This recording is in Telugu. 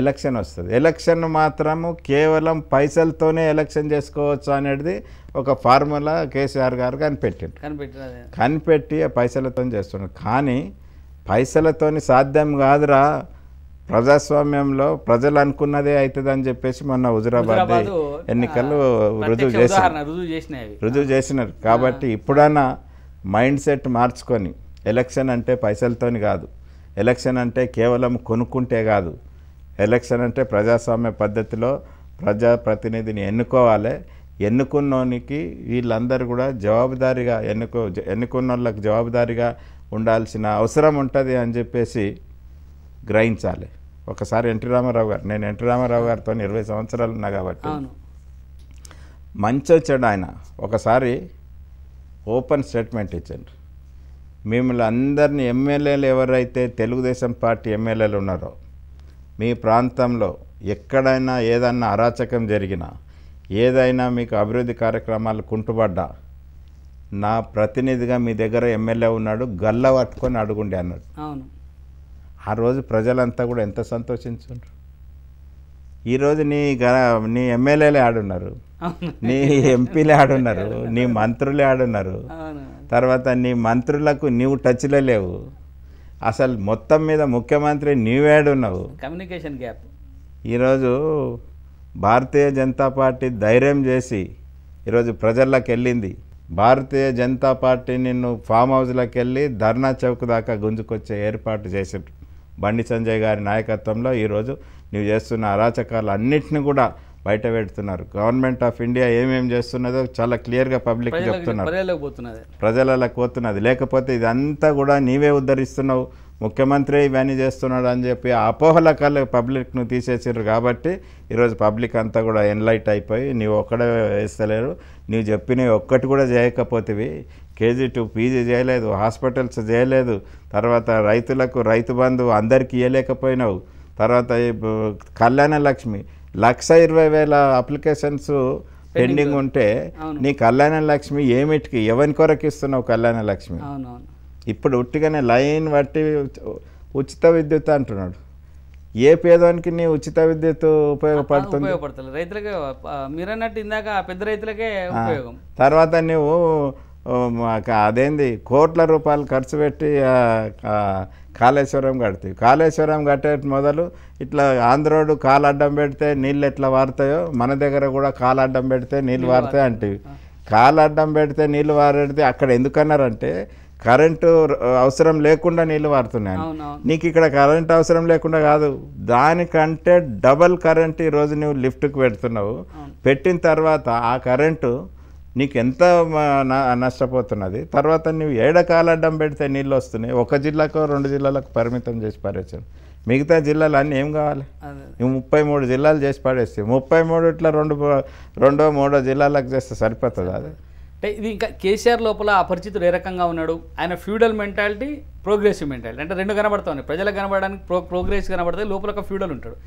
ఎలక్షన్ వస్తుంది ఎలక్షన్ మాత్రము కేవలం పైసలతోనే ఎలక్షన్ చేసుకోవచ్చు అనేది ఒక ఫార్ములా కేసీఆర్ గారు కనిపెట్టిండు కనిపెట్టి పైసలతో చేస్తున్నాడు కానీ పైసలతోని సాధ్యం కాదురా ప్రజాస్వామ్యంలో ప్రజలు అనుకున్నదే అవుతుంది అని చెప్పేసి మొన్న హుజురాబాద్ ఎన్నికలు రుజువు చేసినారు రుజువు చేసినారు కాబట్టి ఇప్పుడన్నా మైండ్ సెట్ మార్చుకొని ఎలక్షన్ అంటే పైసలతోని కాదు ఎలక్షన్ అంటే కేవలం కొనుక్కుంటే కాదు ఎలక్షన్ అంటే ప్రజాస్వామ్య పద్ధతిలో ప్రజాప్రతినిధిని ఎన్నుకోవాలి ఎన్నుకున్నోనికి వీళ్ళందరూ కూడా జవాబుదారీగా ఎన్నుకో ఎన్నుకున్న వాళ్ళకి జవాబుదారీగా ఉండాల్సిన అవసరం ఉంటుంది అని చెప్పేసి గ్రహించాలి ఒకసారి ఎన్టీ రామారావు గారు నేను ఎన్టీ రామారావు గారితో ఇరవై సంవత్సరాలు ఉన్నా కాబట్టి మంచి వచ్చాడు ఆయన ఒకసారి ఓపెన్ స్టేట్మెంట్ ఇచ్చాడు మిమ్మల్ని అందరినీ ఎమ్మెల్యేలు ఎవరైతే తెలుగుదేశం పార్టీ ఎమ్మెల్యేలు ఉన్నారో మీ ప్రాంతంలో ఎక్కడైనా ఏదైనా అరాచకం జరిగినా ఏదైనా మీకు అభివృద్ధి కార్యక్రమాలు కుంటుపడ్డా నా ప్రతినిధిగా మీ దగ్గర ఎమ్మెల్యే ఉన్నాడు గల్ల పట్టుకొని అడుగుండే అన్నాడు అవును ఆ రోజు ప్రజలంతా కూడా ఎంత సంతోషించారు ఈరోజు నీ గ నీ ఎమ్మెల్యేలే ఆడున్నారు నీ ఎంపీలే ఆడున్నారు నీ మంత్రులే ఆడున్నారు తర్వాత నీ మంత్రులకు నీవు టచ్లో లేవు అసలు మొత్తం మీద ముఖ్యమంత్రి నీవేడున్నావు కమ్యూనికేషన్ గ్యాప్ ఈరోజు భారతీయ జనతా పార్టీ ధైర్యం చేసి ఈరోజు ప్రజల్లోకి వెళ్ళింది భారతీయ జనతా పార్టీ నిన్ను ఫామ్ హౌస్లోకి వెళ్ళి ధర్నా చౌక్ దాకా గుంజుకొచ్చే ఏర్పాటు చేసి బండి సంజయ్ గారి నాయకత్వంలో ఈరోజు నువ్వు చేస్తున్న అరాచకాలు అన్నింటిని కూడా బయట పెడుతున్నారు గవర్నమెంట్ ఆఫ్ ఇండియా ఏమేమి చేస్తున్నదో చాలా క్లియర్గా పబ్లిక్ చెప్తున్నారు ప్రజలలో పోతున్నది లేకపోతే ఇదంతా కూడా నీవే ఉద్ధరిస్తున్నావు ముఖ్యమంత్రి ఇవన్నీ చేస్తున్నాడు అని చెప్పి అపోహల పబ్లిక్ పబ్లిక్ను తీసేసారు కాబట్టి ఈరోజు పబ్లిక్ అంతా కూడా ఎన్లైట్ అయిపోయి నీవు ఒక్కడే వేస్తలేరు నీవు చెప్పినవి ఒక్కటి కూడా చేయకపోతేవి కేజీ టూ పీజీ చేయలేదు హాస్పిటల్స్ చేయలేదు తర్వాత రైతులకు రైతు బంధువు అందరికీ ఇవ్వలేకపోయినావు తర్వాత కళ్యాణ లక్ష్మి లక్ష ఇరవై వేల అప్లికేషన్స్ పెండింగ్ ఉంటే నీ కళ్యాణ లక్ష్మి ఏమిటికి ఎవరి కొరకు ఇస్తున్నావు కళ్యాణ లక్ష్మి ఇప్పుడు ఉట్టిగానే లైన్ బట్టి ఉచిత విద్యుత్ అంటున్నాడు ఏ పేదవానికి నీ ఉచిత విద్యుత్ ఉపయోగపడుతుంది ఉపయోగపడుతుంది రైతులకే మీరు అన్నట్టు ఇందాక పెద్ద రైతులకే ఉపయోగం తర్వాత నువ్వు అదేంది కోట్ల రూపాయలు ఖర్చు పెట్టి కాళేశ్వరం కడతాయి కాళేశ్వరం కట్టే మొదలు ఇట్లా ఆంధ్రోడు కాలు అడ్డం పెడితే నీళ్ళు ఎట్లా వారుతాయో మన దగ్గర కూడా కాలు అడ్డం పెడితే నీళ్ళు వారుతాయి అంటే కాలు అడ్డం పెడితే నీళ్ళు వారేది అక్కడ ఎందుకన్నారంటే కరెంటు అవసరం లేకుండా నీళ్ళు వారుతున్నాయి నీకు ఇక్కడ కరెంటు అవసరం లేకుండా కాదు దానికంటే డబల్ కరెంట్ ఈరోజు నువ్వు లిఫ్ట్కి పెడుతున్నావు పెట్టిన తర్వాత ఆ కరెంటు నీకు ఎంత నష్టపోతున్నది తర్వాత నువ్వు ఏడ కాలడ్డం పెడితే నీళ్ళు వస్తున్నాయి ఒక జిల్లాకు రెండు జిల్లాలకు పరిమితం చేసి పారేసాను మిగతా జిల్లాలు అన్నీ ఏం కావాలి నువ్వు ముప్పై మూడు జిల్లాలు చేసి పాడేస్తే ముప్పై మూడు ఇట్లా రెండు రెండో మూడో జిల్లాలకు చేస్తే సరిపోతుంది అది అంటే ఇది ఇంకా కేసీఆర్ లోపల అపరిచితుడు ఏ రకంగా ఉన్నాడు ఆయన ఫ్యూడల్ మెంటాలిటీ ప్రోగ్రెసివ్ మెంటాలిటీ అంటే రెండు కనబడుతున్నాయి ఉన్నాయి ప్రజలకు కనబడడానికి ప్రో ప్రోగ్రెస్ కనబడితే లోపల ఒక ఫ్యూడల్ ఉంటాడు